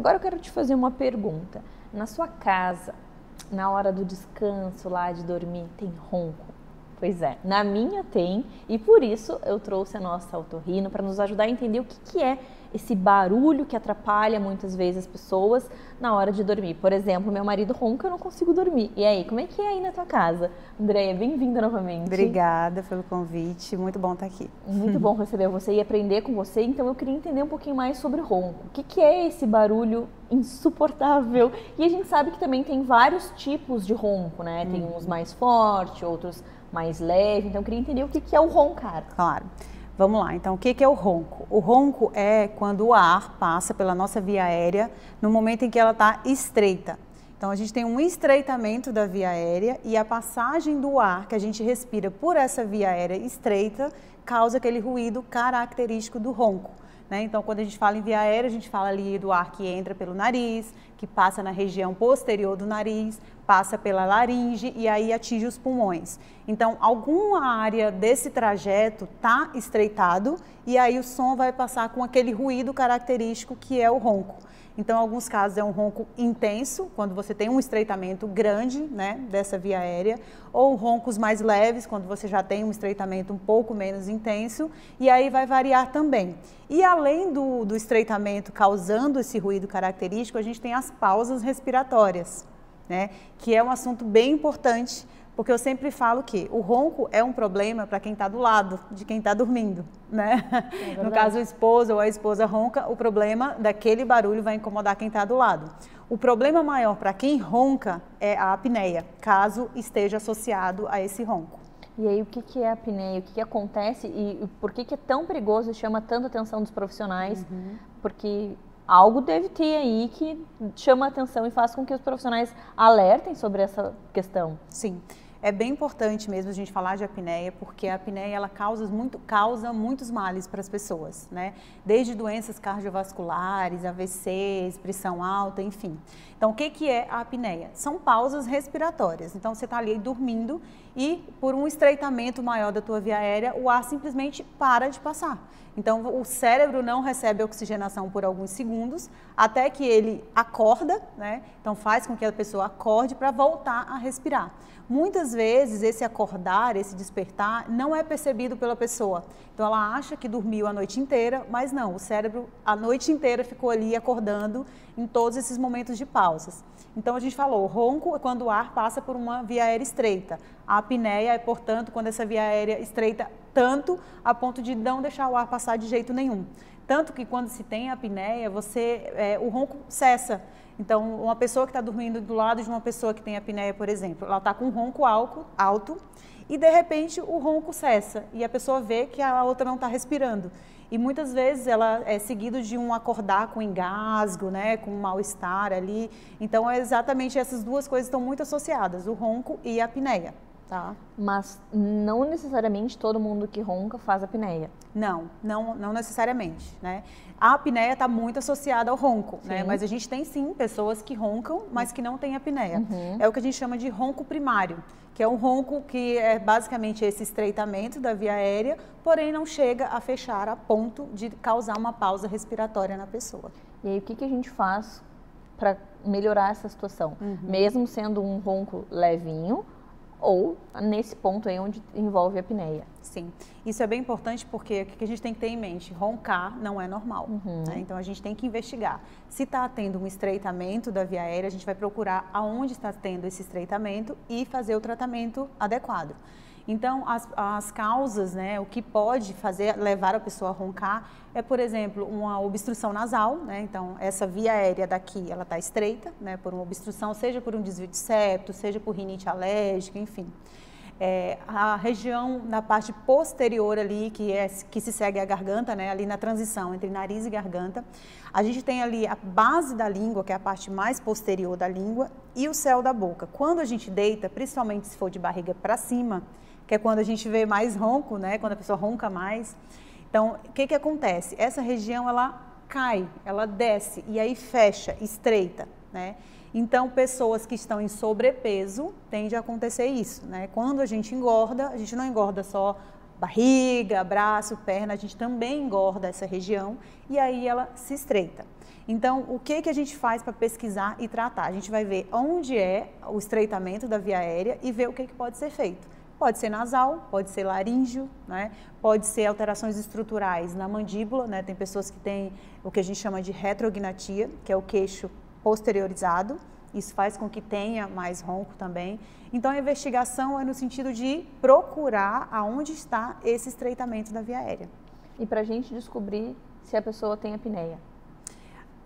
Agora eu quero te fazer uma pergunta. Na sua casa, na hora do descanso lá de dormir, tem ronco? Pois é, na minha tem e por isso eu trouxe a nossa autorrino para nos ajudar a entender o que, que é esse barulho que atrapalha muitas vezes as pessoas na hora de dormir. Por exemplo, meu marido ronca, eu não consigo dormir. E aí, como é que é aí na tua casa? Andréia, bem-vinda novamente. Obrigada pelo convite, muito bom estar tá aqui. Muito bom receber você e aprender com você. Então, eu queria entender um pouquinho mais sobre ronco. O que, que é esse barulho insuportável? E a gente sabe que também tem vários tipos de ronco, né? Tem uhum. uns mais fortes, outros mais leve. Então, eu queria entender o que, que é o roncar. Claro. Vamos lá, então o que é o ronco? O ronco é quando o ar passa pela nossa via aérea no momento em que ela está estreita. Então a gente tem um estreitamento da via aérea e a passagem do ar que a gente respira por essa via aérea estreita causa aquele ruído característico do ronco. Né? Então, quando a gente fala em via aérea, a gente fala ali do ar que entra pelo nariz, que passa na região posterior do nariz, passa pela laringe e aí atinge os pulmões. Então, alguma área desse trajeto está estreitado e aí o som vai passar com aquele ruído característico que é o ronco. Então, em alguns casos é um ronco intenso, quando você tem um estreitamento grande né, dessa via aérea, ou roncos mais leves, quando você já tem um estreitamento um pouco menos intenso, e aí vai variar também. E além do, do estreitamento causando esse ruído característico, a gente tem as pausas respiratórias, né, que é um assunto bem importante porque eu sempre falo que o ronco é um problema para quem está do lado, de quem está dormindo, né? É no caso, o esposo ou a esposa ronca, o problema daquele barulho vai incomodar quem está do lado. O problema maior para quem ronca é a apneia, caso esteja associado a esse ronco. E aí, o que, que é a apneia? O que, que acontece? E por que, que é tão perigoso e chama tanta atenção dos profissionais? Uhum. Porque algo deve ter aí que chama atenção e faz com que os profissionais alertem sobre essa questão. Sim é bem importante mesmo a gente falar de apneia, porque a apneia ela causa, muito, causa muitos males para as pessoas, né? Desde doenças cardiovasculares, AVCs, pressão alta, enfim. Então, o que, que é a apneia? São pausas respiratórias. Então, você está ali dormindo e, por um estreitamento maior da tua via aérea, o ar simplesmente para de passar. Então, o cérebro não recebe oxigenação por alguns segundos, até que ele acorda, né? Então, faz com que a pessoa acorde para voltar a respirar. Muitas vezes esse acordar, esse despertar, não é percebido pela pessoa. Então ela acha que dormiu a noite inteira, mas não, o cérebro a noite inteira ficou ali acordando em todos esses momentos de pausas. Então a gente falou, ronco é quando o ar passa por uma via aérea estreita. A apneia é, portanto, quando essa via aérea estreita tanto a ponto de não deixar o ar passar de jeito nenhum. Tanto que quando se tem apneia, você, é, o ronco cessa. Então, uma pessoa que está dormindo do lado de uma pessoa que tem apneia, por exemplo, ela está com um ronco alto e de repente o ronco cessa e a pessoa vê que a outra não está respirando. E muitas vezes ela é seguido de um acordar com engasgo, né, com um mal-estar ali. Então, é exatamente essas duas coisas estão muito associadas, o ronco e a apneia. Tá. Mas não necessariamente todo mundo que ronca faz apneia. Não, não, não necessariamente, né? A apneia está muito associada ao ronco, né? sim. né? Mas a gente tem sim pessoas que roncam, mas uhum. que não têm apneia. Uhum. É o que a gente chama de ronco primário, que é um ronco que é basicamente esse estreitamento da via aérea, porém não chega a fechar a ponto de causar uma pausa respiratória na pessoa. E aí o que, que a gente faz para melhorar essa situação? Uhum. Mesmo sendo um ronco levinho, ou nesse ponto aí onde envolve a apneia. Sim, isso é bem importante porque o que a gente tem que ter em mente, roncar não é normal, uhum. né? então a gente tem que investigar. Se está tendo um estreitamento da via aérea, a gente vai procurar aonde está tendo esse estreitamento e fazer o tratamento adequado. Então, as, as causas, né, o que pode fazer levar a pessoa a roncar é, por exemplo, uma obstrução nasal, né? Então, essa via aérea daqui, ela está estreita, né, por uma obstrução, seja por um desvio de septo, seja por rinite alérgica, enfim. É, a região na parte posterior ali, que, é, que se segue a garganta, né, ali na transição entre nariz e garganta. A gente tem ali a base da língua, que é a parte mais posterior da língua, e o céu da boca. Quando a gente deita, principalmente se for de barriga para cima, que é quando a gente vê mais ronco, né? Quando a pessoa ronca mais. Então, o que, que acontece? Essa região ela cai, ela desce e aí fecha, estreita, né? Então, pessoas que estão em sobrepeso tende a acontecer isso, né? Quando a gente engorda, a gente não engorda só barriga, braço, perna, a gente também engorda essa região e aí ela se estreita. Então, o que, que a gente faz para pesquisar e tratar? A gente vai ver onde é o estreitamento da via aérea e ver o que, que pode ser feito. Pode ser nasal, pode ser laríngeo, né? pode ser alterações estruturais na mandíbula, né? tem pessoas que têm o que a gente chama de retrognatia, que é o queixo posteriorizado, isso faz com que tenha mais ronco também. Então a investigação é no sentido de procurar aonde está esse estreitamento da via aérea. E para a gente descobrir se a pessoa tem apneia?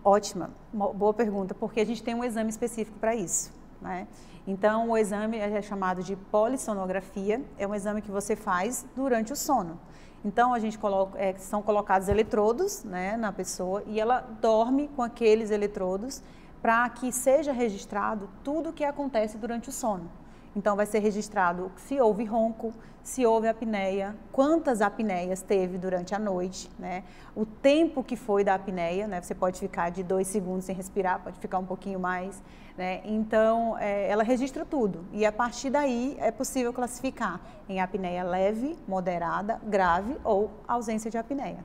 Ótima, boa pergunta, porque a gente tem um exame específico para isso. Né? Então, o exame é chamado de polissonografia, é um exame que você faz durante o sono. Então, a gente coloca, é, são colocados eletrodos né, na pessoa e ela dorme com aqueles eletrodos para que seja registrado tudo o que acontece durante o sono. Então vai ser registrado se houve ronco, se houve apneia, quantas apneias teve durante a noite, né? O tempo que foi da apneia, né? Você pode ficar de dois segundos sem respirar, pode ficar um pouquinho mais, né? Então é, ela registra tudo e a partir daí é possível classificar em apneia leve, moderada, grave ou ausência de apneia.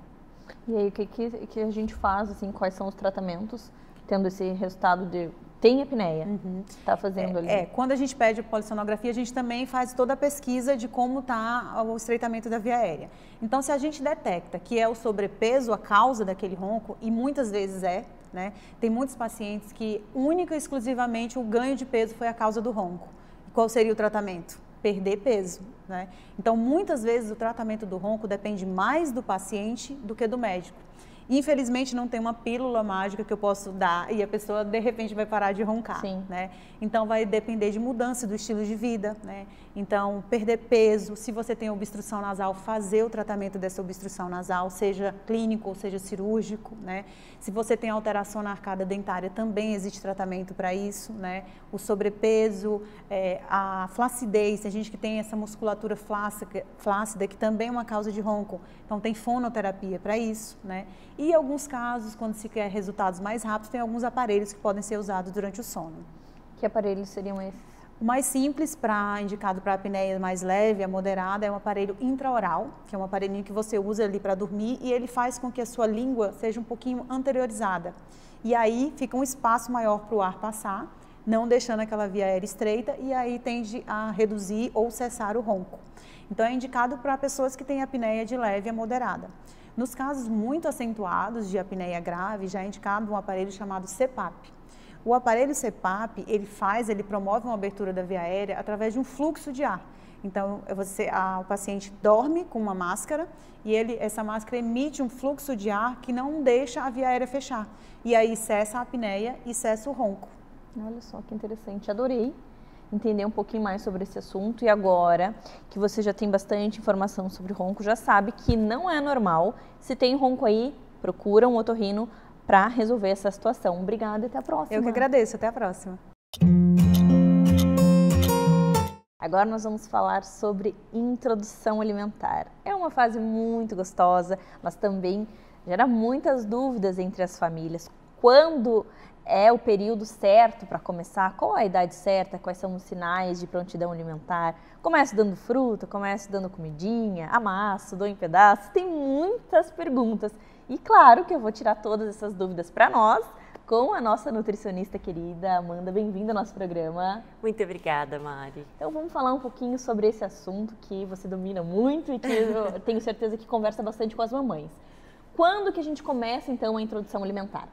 E aí o que, que, que a gente faz, assim, quais são os tratamentos? tendo esse resultado de tem apneia. Está uhum. Tá fazendo é, ali. É, é, quando a gente pede polissonografia, a gente também faz toda a pesquisa de como está o estreitamento da via aérea. Então, se a gente detecta que é o sobrepeso a causa daquele ronco, e muitas vezes é, né? Tem muitos pacientes que única e exclusivamente o ganho de peso foi a causa do ronco. Qual seria o tratamento? Perder peso, né? Então, muitas vezes o tratamento do ronco depende mais do paciente do que do médico. Infelizmente não tem uma pílula mágica que eu posso dar e a pessoa de repente vai parar de roncar, Sim. né? Então vai depender de mudança do estilo de vida, né? Então, perder peso, se você tem obstrução nasal, fazer o tratamento dessa obstrução nasal, seja clínico ou seja cirúrgico, né? Se você tem alteração na arcada dentária, também existe tratamento para isso, né? O sobrepeso, é, a flacidez, a gente que tem essa musculatura flácida, flácida, que também é uma causa de ronco. Então, tem fonoterapia para isso, né? E em alguns casos, quando se quer resultados mais rápidos, tem alguns aparelhos que podem ser usados durante o sono. Que aparelhos seriam esses? O mais simples, para indicado para apneia mais leve, a moderada, é um aparelho intraoral, que é um aparelhinho que você usa ali para dormir e ele faz com que a sua língua seja um pouquinho anteriorizada. E aí fica um espaço maior para o ar passar, não deixando aquela via aérea estreita e aí tende a reduzir ou cessar o ronco. Então é indicado para pessoas que têm apneia de leve a moderada. Nos casos muito acentuados de apneia grave, já é indicado um aparelho chamado CPAP o aparelho CPAP, ele faz, ele promove uma abertura da via aérea através de um fluxo de ar. Então, você, a, o paciente dorme com uma máscara e ele, essa máscara emite um fluxo de ar que não deixa a via aérea fechar. E aí cessa a apneia e cessa o ronco. Olha só que interessante, adorei entender um pouquinho mais sobre esse assunto e agora que você já tem bastante informação sobre ronco, já sabe que não é normal. Se tem ronco aí, procura um otorrino para resolver essa situação. Obrigada e até a próxima. Eu que agradeço, até a próxima. Agora nós vamos falar sobre introdução alimentar. É uma fase muito gostosa, mas também gera muitas dúvidas entre as famílias. Quando é o período certo para começar? Qual a idade certa? Quais são os sinais de prontidão alimentar? Começo dando fruta, começo dando comidinha, amasso, dou em pedaços. Tem muitas perguntas e claro que eu vou tirar todas essas dúvidas para nós com a nossa nutricionista querida Amanda. Bem-vinda ao nosso programa. Muito obrigada, Mari. Então vamos falar um pouquinho sobre esse assunto que você domina muito e que eu tenho certeza que conversa bastante com as mamães. Quando que a gente começa então a introdução alimentar?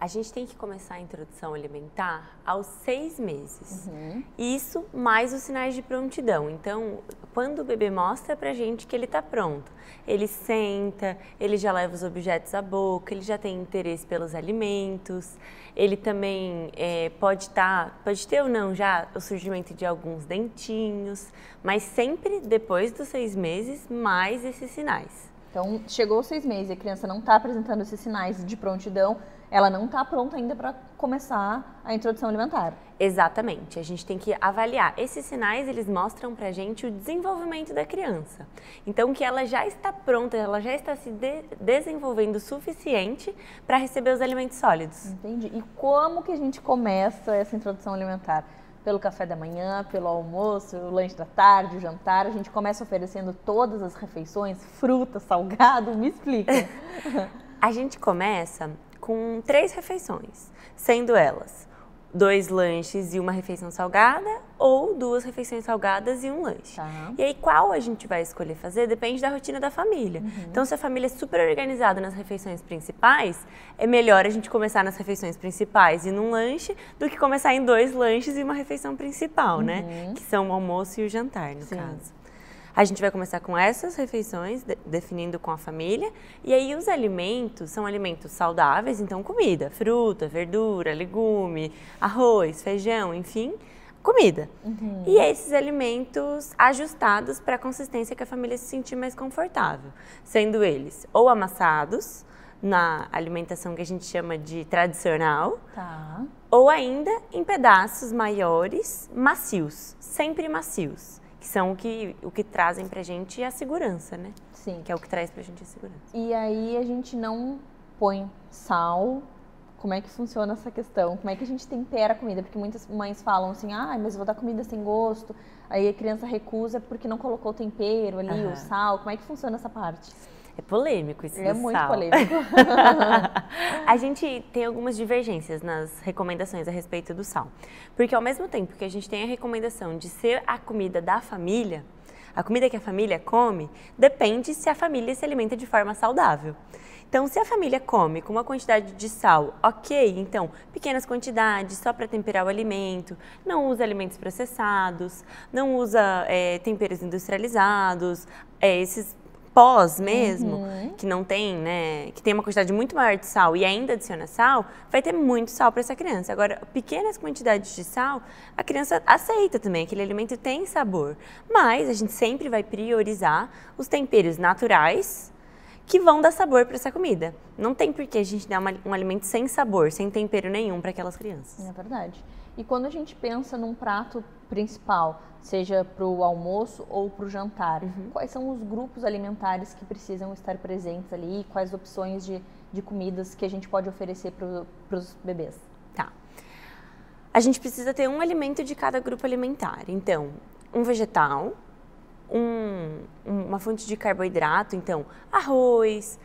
a gente tem que começar a introdução alimentar aos seis meses. Uhum. Isso mais os sinais de prontidão. Então, quando o bebê mostra pra gente que ele tá pronto, ele senta, ele já leva os objetos à boca, ele já tem interesse pelos alimentos, ele também é, pode tá, pode ter ou não já o surgimento de alguns dentinhos, mas sempre depois dos seis meses, mais esses sinais. Então, chegou os seis meses e a criança não está apresentando esses sinais de prontidão, ela não está pronta ainda para começar a introdução alimentar. Exatamente. A gente tem que avaliar. Esses sinais, eles mostram para a gente o desenvolvimento da criança. Então, que ela já está pronta, ela já está se de desenvolvendo o suficiente para receber os alimentos sólidos. Entendi. E como que a gente começa essa introdução alimentar? pelo café da manhã, pelo almoço, o lanche da tarde, o jantar. A gente começa oferecendo todas as refeições, fruta, salgado, me explica. a gente começa com três refeições, sendo elas dois lanches e uma refeição salgada ou duas refeições salgadas e um lanche. Tá. E aí qual a gente vai escolher fazer depende da rotina da família. Uhum. Então se a família é super organizada nas refeições principais, é melhor a gente começar nas refeições principais e num lanche do que começar em dois lanches e uma refeição principal, né? uhum. né? Que são o almoço e o jantar, no Sim. caso. A gente vai começar com essas refeições, de, definindo com a família. E aí os alimentos são alimentos saudáveis, então comida, fruta, verdura, legume, arroz, feijão, enfim, comida. Uhum. E esses alimentos ajustados para a consistência que a família se sentir mais confortável, sendo eles ou amassados na alimentação que a gente chama de tradicional, tá. ou ainda em pedaços maiores, macios, sempre macios que são o que, o que trazem pra gente a segurança, né? Sim. Que é o que traz pra gente a segurança. E aí a gente não põe sal. Como é que funciona essa questão? Como é que a gente tempera a comida? Porque muitas mães falam assim, ah, mas eu vou dar comida sem gosto. Aí a criança recusa porque não colocou o tempero ali, uhum. o sal. Como é que funciona essa parte? É polêmico isso É muito sal. polêmico. a gente tem algumas divergências nas recomendações a respeito do sal. Porque ao mesmo tempo que a gente tem a recomendação de ser a comida da família, a comida que a família come depende se a família se alimenta de forma saudável. Então, se a família come com uma quantidade de sal, ok, então pequenas quantidades, só para temperar o alimento, não usa alimentos processados, não usa é, temperos industrializados, é, esses pós mesmo, uhum. que não tem, né, que tem uma quantidade muito maior de sal e ainda adiciona sal, vai ter muito sal para essa criança. Agora, pequenas quantidades de sal, a criança aceita também, aquele alimento tem sabor. Mas a gente sempre vai priorizar os temperos naturais que vão dar sabor para essa comida. Não tem por que a gente dar uma, um alimento sem sabor, sem tempero nenhum para aquelas crianças. É verdade. E quando a gente pensa num prato principal, seja para o almoço ou para o jantar, uhum. quais são os grupos alimentares que precisam estar presentes ali e quais opções de, de comidas que a gente pode oferecer para os bebês? Tá. A gente precisa ter um alimento de cada grupo alimentar. Então, um vegetal, um, uma fonte de carboidrato, então arroz,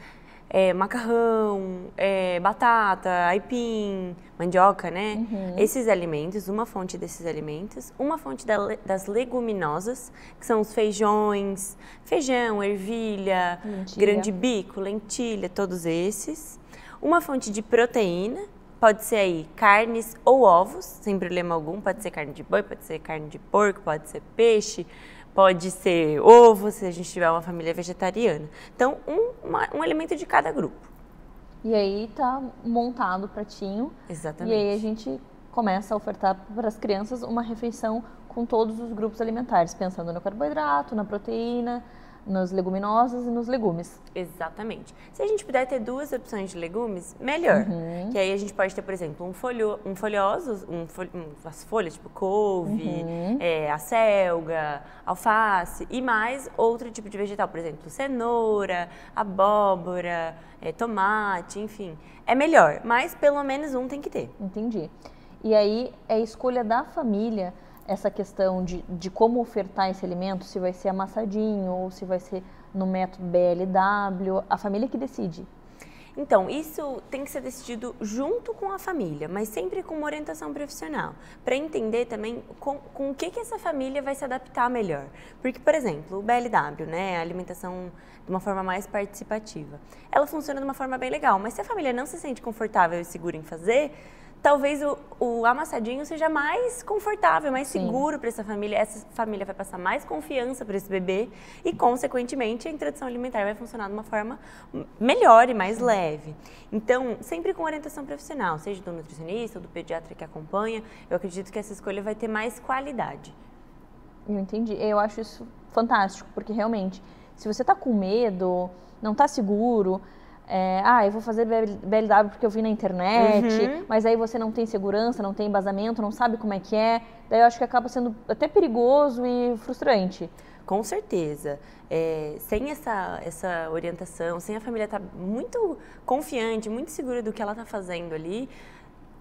é, macarrão, é, batata, aipim, mandioca, né? Uhum. Esses alimentos, uma fonte desses alimentos, uma fonte da, das leguminosas, que são os feijões, feijão, ervilha, lentilha. grande bico, lentilha, todos esses. Uma fonte de proteína, pode ser aí carnes ou ovos, sem problema algum, pode ser carne de boi, pode ser carne de porco, pode ser peixe, pode ser ovo, se a gente tiver uma família vegetariana. Então, um, uma, um elemento de cada grupo. E aí tá montado o pratinho. Exatamente. E aí a gente começa a ofertar para as crianças uma refeição com todos os grupos alimentares, pensando no carboidrato, na proteína, nas leguminosas e nos legumes. Exatamente. Se a gente puder ter duas opções de legumes, melhor. Uhum. Que aí a gente pode ter, por exemplo, um, um folhoso, um um, as folhas tipo couve, uhum. é, a selga, alface e mais outro tipo de vegetal, por exemplo, cenoura, abóbora, é, tomate, enfim. É melhor, mas pelo menos um tem que ter. Entendi. E aí é escolha da família essa questão de, de como ofertar esse alimento, se vai ser amassadinho ou se vai ser no método BLW, a família que decide. Então, isso tem que ser decidido junto com a família, mas sempre com uma orientação profissional, para entender também com, com, o que, que essa família vai se adaptar melhor. Porque, por exemplo, o BLW, né, a alimentação de uma forma mais participativa, ela funciona de uma forma bem legal, mas se a família não se sente confortável e segura em fazer, talvez o, o amassadinho seja mais confortável, mais Sim. seguro para essa família. Essa família vai passar mais confiança para esse bebê e, consequentemente, a introdução alimentar vai funcionar de uma forma melhor e mais Sim. leve. Então, sempre com orientação profissional, seja do nutricionista ou do pediatra que acompanha, eu acredito que essa escolha vai ter mais qualidade. Eu entendi. Eu acho isso fantástico, porque realmente, se você está com medo, não está seguro, é, ah, eu vou fazer BLW porque eu vi na internet, uhum. mas aí você não tem segurança, não tem embasamento, não sabe como é que é. Daí eu acho que acaba sendo até perigoso e frustrante. Com certeza. É, sem essa, essa orientação, sem a família estar tá muito confiante, muito segura do que ela está fazendo ali,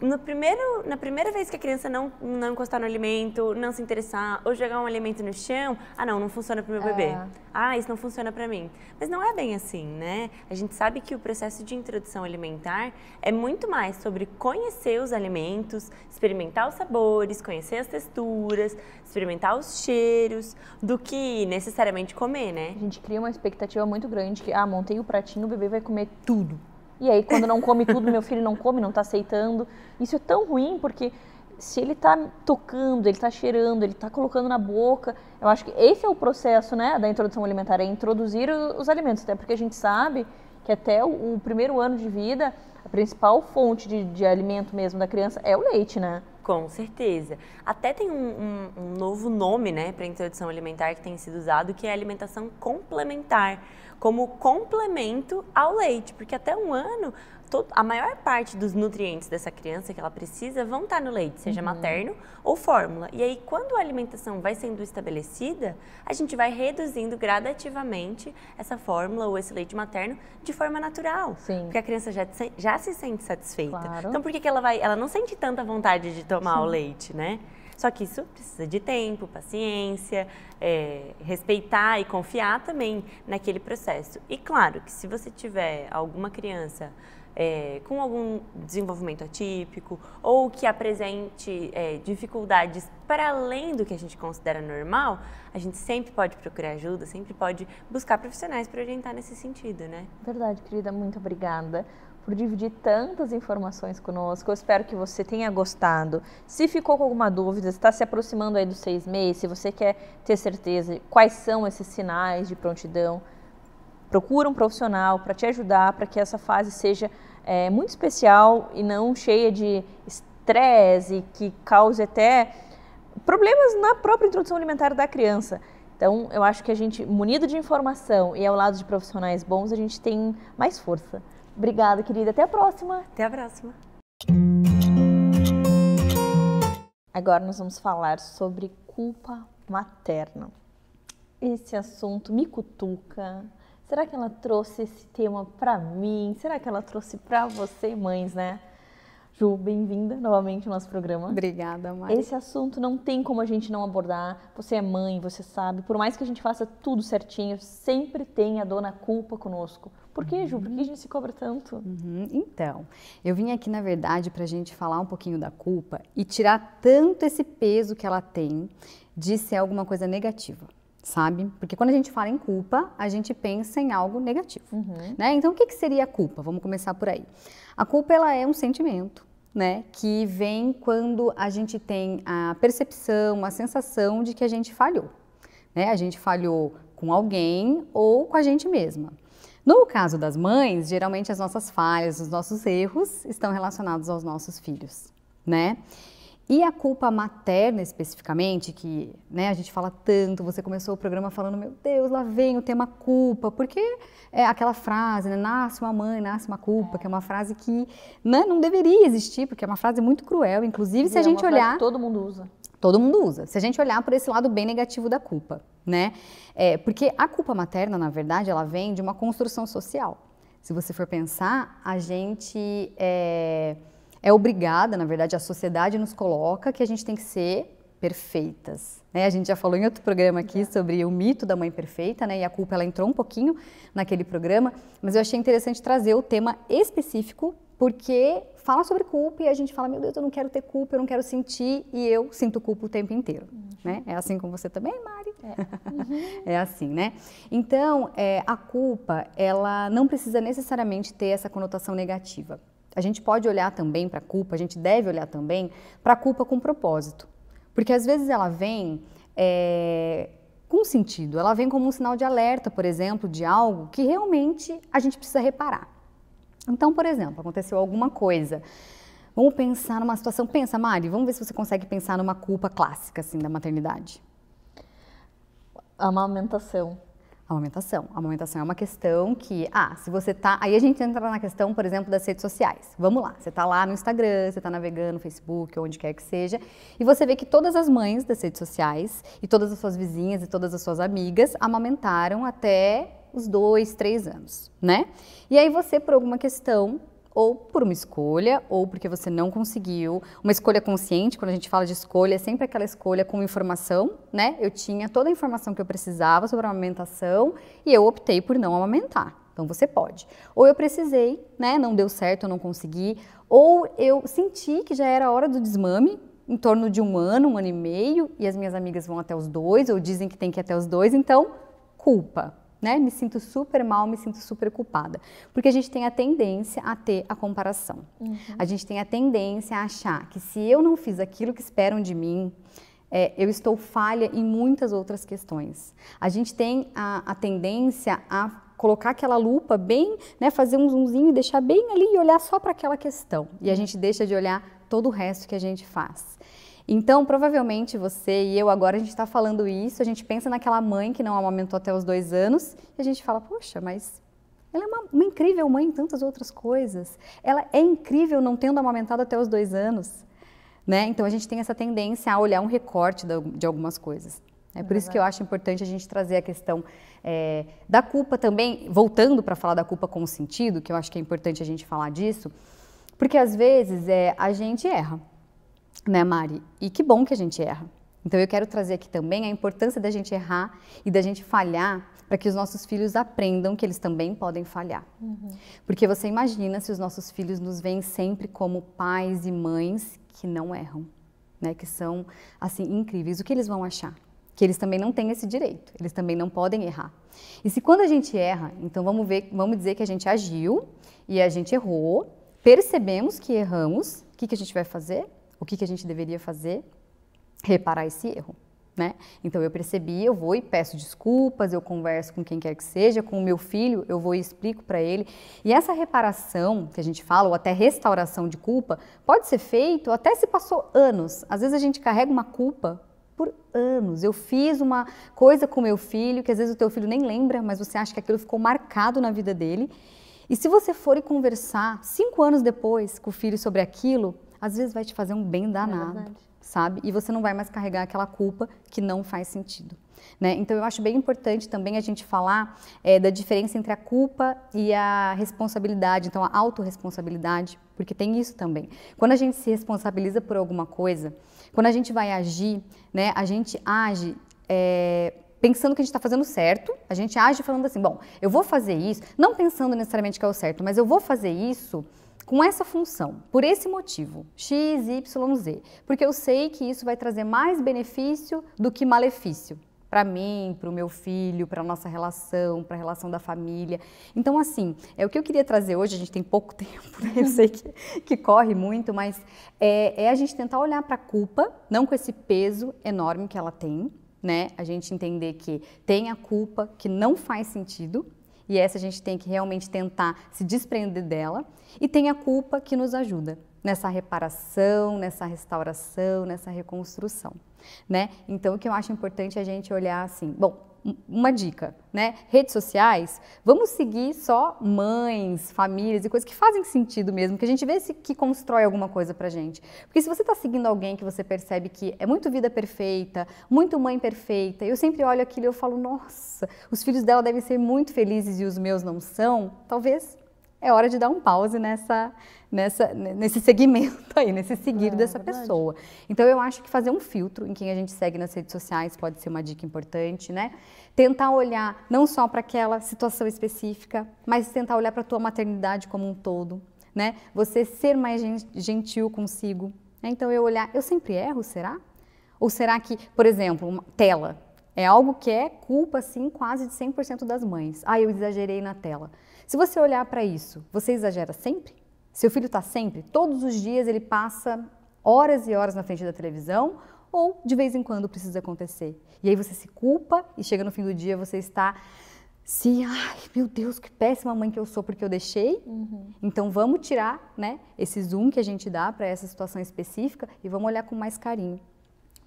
no primeiro, na primeira vez que a criança não, não encostar no alimento, não se interessar, ou jogar um alimento no chão, ah, não, não funciona para o meu é. bebê. Ah, isso não funciona para mim. Mas não é bem assim, né? A gente sabe que o processo de introdução alimentar é muito mais sobre conhecer os alimentos, experimentar os sabores, conhecer as texturas, experimentar os cheiros, do que necessariamente comer, né? A gente cria uma expectativa muito grande que, ah, montei o pratinho, o bebê vai comer tudo. E aí, quando não come tudo, meu filho não come, não está aceitando. Isso é tão ruim porque se ele está tocando, ele está cheirando, ele está colocando na boca, eu acho que esse é o processo né, da introdução alimentar, é introduzir os alimentos, até porque a gente sabe que até o, o primeiro ano de vida, a principal fonte de, de, alimento mesmo da criança é o leite, né? Com certeza. Até tem um, um, um novo nome né, para introdução alimentar que tem sido usado, que é alimentação complementar como complemento ao leite, porque até um ano a maior parte dos nutrientes dessa criança que ela precisa vão estar tá no leite, seja uhum. materno ou fórmula. E aí, quando a alimentação vai sendo estabelecida, a gente vai reduzindo gradativamente essa fórmula ou esse leite materno de forma natural. Sim. Porque a criança já, já se sente satisfeita. Claro. Então, por que, que ela vai. Ela não sente tanta vontade de tomar Sim. o leite, né? Só que isso precisa de tempo, paciência, é, respeitar e confiar também naquele processo. E claro que se você tiver alguma criança é, com algum desenvolvimento atípico ou que apresente é, dificuldades para além do que a gente considera normal, a gente sempre pode procurar ajuda, sempre pode buscar profissionais para orientar nesse sentido, né? Verdade, querida, muito obrigada por dividir tantas informações conosco. Eu espero que você tenha gostado. Se ficou com alguma dúvida, está se aproximando aí dos seis meses, se você quer ter certeza quais são esses sinais de prontidão, procura um profissional para te ajudar, para que essa fase seja é, muito especial e não cheia de estresse que cause até problemas na própria introdução alimentar da criança. Então, eu acho que a gente, munido de informação e ao lado de profissionais bons, a gente tem mais força. Obrigada, querida. Até a próxima. Até a próxima. Agora nós vamos falar sobre culpa materna. Esse assunto me cutuca. Será que ela trouxe esse tema para mim? Será que ela trouxe para você, mães, né? Ju, bem-vinda novamente ao nosso programa. Obrigada, Mari. Esse assunto não tem como a gente não abordar. Você é mãe, você sabe. Por mais que a gente faça tudo certinho, sempre tem a dona culpa conosco. Por que, Ju? Por que a gente se cobra tanto? Uhum. Então, eu vim aqui, na verdade, para a gente falar um pouquinho da culpa e tirar tanto esse peso que ela tem de ser alguma coisa negativa sabe? Porque quando a gente fala em culpa, a gente pensa em algo negativo, uhum. né? Então, o que, que seria a culpa? Vamos começar por aí. A culpa, ela é um sentimento, né? Que vem quando a gente tem a percepção, a sensação de que a gente falhou, né? A gente falhou com alguém ou com a gente mesma. No caso das mães, geralmente as nossas falhas, os nossos erros estão relacionados aos nossos filhos, né? E a culpa materna, especificamente, que né, a gente fala tanto, você começou o programa falando, meu Deus, lá vem o tema culpa, porque é aquela frase, né, nasce uma mãe, nasce uma culpa, é. que é uma frase que né, não deveria existir, porque é uma frase muito cruel, inclusive se e a gente é uma olhar... Frase que todo mundo usa. Todo mundo usa. Se a gente olhar por esse lado bem negativo da culpa, né? É, porque a culpa materna, na verdade, ela vem de uma construção social. Se você for pensar, a gente... É é obrigada, na verdade, a sociedade nos coloca que a gente tem que ser perfeitas. Né? A gente já falou em outro programa aqui é. sobre o mito da mãe perfeita, né? E a culpa ela entrou um pouquinho naquele programa, mas eu achei interessante trazer o tema específico porque fala sobre culpa e a gente fala, meu Deus, eu não quero ter culpa, eu não quero sentir e eu sinto culpa o tempo inteiro, uhum. né? É assim com você também, Mari? É, uhum. é assim, né? Então, é, a culpa, ela não precisa necessariamente ter essa conotação negativa. A gente pode olhar também para a culpa, a gente deve olhar também para a culpa com propósito. Porque às vezes ela vem é, com sentido, ela vem como um sinal de alerta, por exemplo, de algo que realmente a gente precisa reparar. Então, por exemplo, aconteceu alguma coisa. Vamos pensar numa situação. Pensa, Mari, vamos ver se você consegue pensar numa culpa clássica assim da maternidade. Amamentação. A amamentação. A amamentação é uma questão que, ah, se você tá. Aí a gente entra na questão, por exemplo, das redes sociais. Vamos lá, você tá lá no Instagram, você tá navegando no Facebook, onde quer que seja, e você vê que todas as mães das redes sociais, e todas as suas vizinhas e todas as suas amigas amamentaram até os dois, três anos, né? E aí você, por alguma questão, ou por uma escolha, ou porque você não conseguiu. Uma escolha consciente, quando a gente fala de escolha, é sempre aquela escolha com informação, né? Eu tinha toda a informação que eu precisava sobre a amamentação e eu optei por não amamentar. Então você pode. Ou eu precisei, né? Não deu certo, eu não consegui. Ou eu senti que já era hora do desmame, em torno de um ano, um ano e meio, e as minhas amigas vão até os dois, ou dizem que tem que ir até os dois, então culpa né? Me sinto super mal, me sinto super culpada. Porque a gente tem a tendência a ter a comparação. Uhum. A gente tem a tendência a achar que se eu não fiz aquilo que esperam de mim, é, eu estou falha em muitas outras questões. A gente tem a, a tendência a colocar aquela lupa bem, né, fazer um zoomzinho e deixar bem ali e olhar só para aquela questão. E a uhum. gente deixa de olhar todo o resto que a gente faz. Então, provavelmente você e eu agora a gente está falando isso, a gente pensa naquela mãe que não amamentou até os dois anos e a gente fala, poxa, mas ela é uma, uma incrível mãe em tantas outras coisas. Ela é incrível não tendo amamentado até os dois anos. Né? Então a gente tem essa tendência a olhar um recorte de algumas coisas. É por isso que eu acho importante a gente trazer a questão é, da culpa também, voltando para falar da culpa com o sentido, que eu acho que é importante a gente falar disso, porque às vezes é, a gente erra né, Mari? E que bom que a gente erra. Então eu quero trazer aqui também a importância da gente errar e da gente falhar para que os nossos filhos aprendam que eles também podem falhar. Uhum. Porque você imagina se os nossos filhos nos veem sempre como pais e mães que não erram, né? Que são assim incríveis. O que eles vão achar? Que eles também não têm esse direito. Eles também não podem errar. E se quando a gente erra, então vamos ver, vamos dizer que a gente agiu e a gente errou, percebemos que erramos, o que, que a gente vai fazer? o que, que a gente deveria fazer? Reparar esse erro. Né? Então eu percebi, eu vou e peço desculpas, eu converso com quem quer que seja, com o meu filho, eu vou e explico para ele. E essa reparação que a gente fala, ou até restauração de culpa, pode ser feito até se passou anos. Às vezes a gente carrega uma culpa por anos. Eu fiz uma coisa com meu filho que às vezes o teu filho nem lembra, mas você acha que aquilo ficou marcado na vida dele. E se você for e conversar cinco anos depois com o filho sobre aquilo, às vezes vai te fazer um bem é danado, é sabe? E você não vai mais carregar aquela culpa que não faz sentido. Né? Então, eu acho bem importante também a gente falar é, da diferença entre a culpa e a responsabilidade, então a autorresponsabilidade, porque tem isso também. Quando a gente se responsabiliza por alguma coisa, quando a gente vai agir, né, a gente age. É, pensando que a gente está fazendo certo, a gente age falando assim, bom, eu vou fazer isso, não pensando necessariamente que é o certo, mas eu vou fazer isso com essa função, por esse motivo, x, y, z, porque eu sei que isso vai trazer mais benefício do que malefício para mim, para o meu filho, para a nossa relação, para a relação da família. Então, assim, é o que eu queria trazer hoje, a gente tem pouco tempo, né? eu sei que, que, corre muito, mas é, é a gente tentar olhar para a culpa, não com esse peso enorme que ela tem, né? A gente entender que tem a culpa, que não faz sentido, e essa a gente tem que realmente tentar se desprender dela, e tem a culpa que nos ajuda nessa reparação, nessa restauração, nessa reconstrução, né? Então o que eu acho importante é a gente olhar assim, bom, uma dica, né? Redes sociais, vamos seguir só mães, famílias e coisas que fazem sentido mesmo, que a gente vê se, que constrói alguma coisa pra gente. Porque se você está seguindo alguém que você percebe que é muito vida perfeita, muito mãe perfeita, eu sempre olho aquilo e eu falo, nossa, os filhos dela devem ser muito felizes e os meus não são, talvez é hora de dar um pause nessa, nessa, nesse segmento aí, nesse seguir é, dessa é pessoa. Então eu acho que fazer um filtro em quem a gente segue nas redes sociais pode ser uma dica importante, né? Tentar olhar não só para aquela situação específica, mas tentar olhar para a tua maternidade como um todo, né? Você ser mais gentil consigo. Né? Então eu olhar, eu sempre erro, será? Ou será que, por exemplo, uma tela é algo que é culpa assim quase de 100% das mães. Ah, eu exagerei na tela. Se você olhar para isso, você exagera sempre? Seu filho está sempre, todos os dias, ele passa horas e horas na frente da televisão ou de vez em quando precisa acontecer. E aí você se culpa e chega no fim do dia você está se, ai meu Deus, que péssima mãe que eu sou porque eu deixei. Uhum. Então vamos tirar, né, esse zoom que a gente dá para essa situação específica e vamos olhar com mais carinho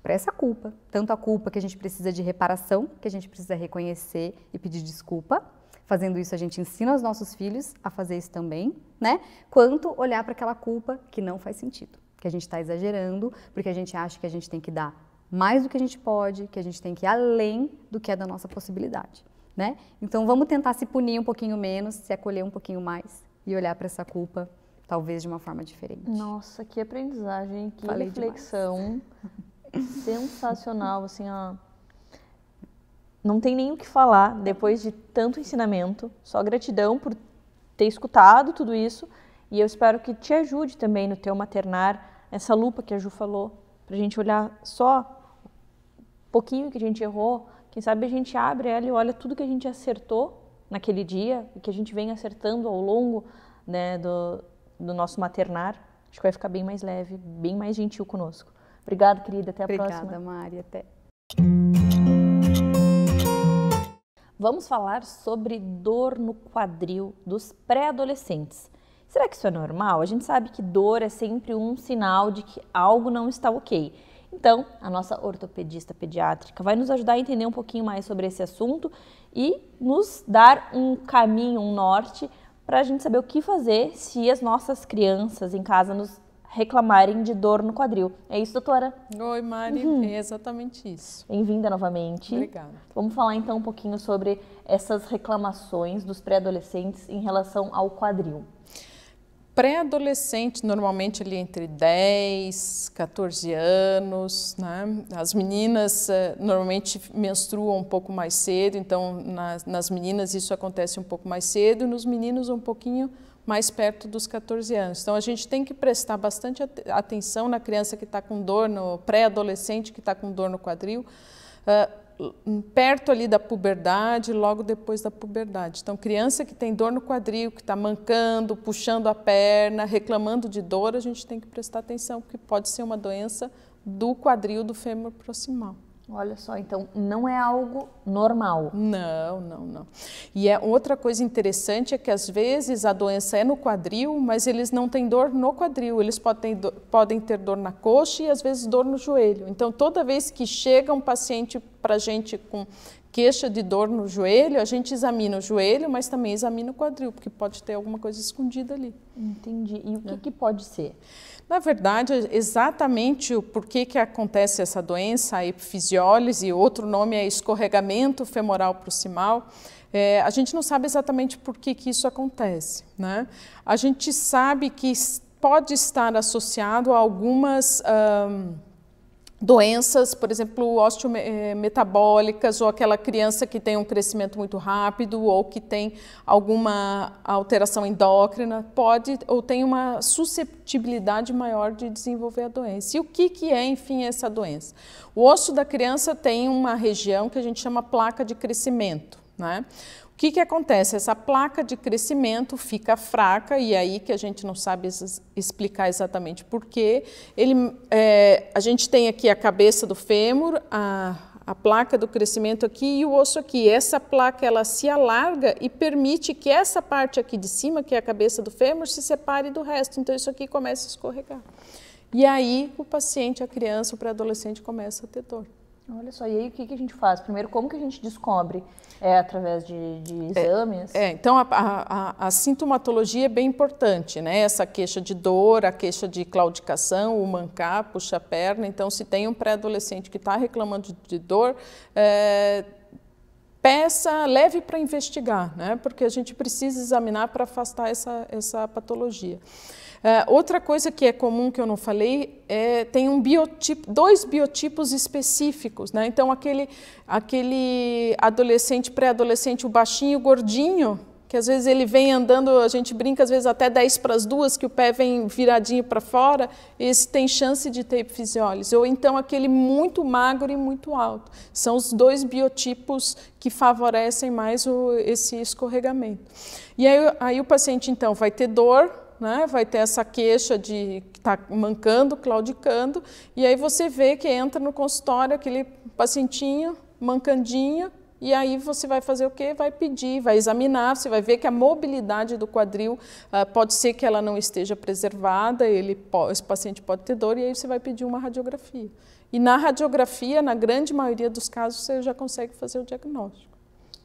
para essa culpa, tanto a culpa que a gente precisa de reparação, que a gente precisa reconhecer e pedir desculpa, Fazendo isso, a gente ensina os nossos filhos a fazer isso também, né? Quanto olhar para aquela culpa que não faz sentido, que a gente está exagerando, porque a gente acha que a gente tem que dar mais do que a gente pode, que a gente tem que ir além do que é da nossa possibilidade, né? Então vamos tentar se punir um pouquinho menos, se acolher um pouquinho mais e olhar para essa culpa talvez de uma forma diferente. Nossa, que aprendizagem, que Falei reflexão demais. sensacional, assim, ó não tem nem o que falar depois de tanto ensinamento. Só gratidão por ter escutado tudo isso e eu espero que te ajude também no teu maternar, essa lupa que a Ju falou, para a gente olhar só um pouquinho que a gente errou. Quem sabe a gente abre ela e olha tudo que a gente acertou naquele dia e que a gente vem acertando ao longo né, do, do nosso maternar. Acho que vai ficar bem mais leve, bem mais gentil conosco. Obrigada, querida. Até a Obrigada, próxima. Obrigada, Mari. Até vamos falar sobre dor no quadril dos pré-adolescentes. Será que isso é normal? A gente sabe que dor é sempre um sinal de que algo não está ok. Então, a nossa ortopedista pediátrica vai nos ajudar a entender um pouquinho mais sobre esse assunto e nos dar um caminho, um norte, para a gente saber o que fazer se as nossas crianças em casa nos reclamarem de dor no quadril. É isso, doutora? Oi, Mari. Uhum. É exatamente isso. Bem-vinda novamente. Obrigada. Vamos falar então um pouquinho sobre essas reclamações dos pré-adolescentes em relação ao quadril. Pré-adolescente, normalmente ali entre 10, 14 anos, né? As meninas eh, normalmente menstruam um pouco mais cedo, então nas, nas meninas isso acontece um pouco mais cedo, e nos meninos um pouquinho mais mais perto dos 14 anos. Então, a gente tem que prestar bastante atenção na criança que está com dor, no pré-adolescente que está com dor no quadril, uh, perto ali da puberdade, logo depois da puberdade. Então, criança que tem dor no quadril, que está mancando, puxando a perna, reclamando de dor, a gente tem que prestar atenção, porque pode ser uma doença do quadril do fêmur proximal. Olha só, então não é algo normal. Não, não, não. E é outra coisa interessante é que às vezes a doença é no quadril, mas eles não têm dor no quadril. Eles podem, podem ter dor na coxa e às vezes dor no joelho. Então toda vez que chega um paciente para a gente com queixa de dor no joelho, a gente examina o joelho, mas também examina o quadril, porque pode ter alguma coisa escondida ali. Entendi. E o que, é. que pode ser? Na verdade, exatamente o porquê que acontece essa doença, a epifisiólise, outro nome é escorregamento femoral proximal, é, a gente não sabe exatamente por que, que isso acontece. Né? A gente sabe que pode estar associado a algumas doenças, por exemplo, osteometabólicas ou aquela criança que tem um crescimento muito rápido ou que tem alguma alteração endócrina, pode ou tem uma susceptibilidade maior de desenvolver a doença. E o que, que é, enfim, essa doença? O osso da criança tem uma região que a gente chama placa de crescimento. Né? O que, que acontece? Essa placa de crescimento fica fraca, e é aí que a gente não sabe explicar exatamente porquê. Ele, é, a gente tem aqui a cabeça do fêmur, a, a placa do crescimento aqui e o osso aqui. Essa placa ela se alarga e permite que essa parte aqui de cima, que é a cabeça do fêmur, se separe do resto. Então isso aqui começa a escorregar. E aí o paciente, a criança, o pré-adolescente começa a ter dor. Olha só, e aí o que, que a gente faz? Primeiro, como que a gente descobre? É através de, de é, exames? É, é então a, a, a, sintomatologia é bem importante, né? Essa queixa de dor, a queixa de claudicação, o mancar, puxa a perna. Então, se tem um pré-adolescente que está reclamando de, de dor, é, peça, leve para investigar, né? Porque a gente precisa examinar para afastar essa, essa patologia. É, outra coisa que é comum que eu não falei é tem um biotipo, dois biotipos específicos, né? Então aquele aquele adolescente, pré-adolescente, o baixinho, o gordinho, que às vezes ele vem andando, a gente brinca às vezes até 10 para as duas, que o pé vem viradinho para fora, esse tem chance de ter epifisiólise. Ou então aquele muito magro e muito alto. São os dois biotipos que favorecem mais o, esse escorregamento. E aí, aí o paciente, então, vai ter dor, né? vai ter essa queixa de que está mancando, claudicando, e aí você vê que entra no consultório aquele pacientinho mancandinho, e aí você vai fazer o quê? Vai pedir, vai examinar, você vai ver que a mobilidade do quadril ah, pode ser que ela não esteja preservada, ele, esse paciente pode ter dor, e aí você vai pedir uma radiografia. E na radiografia, na grande maioria dos casos, você já consegue fazer o diagnóstico.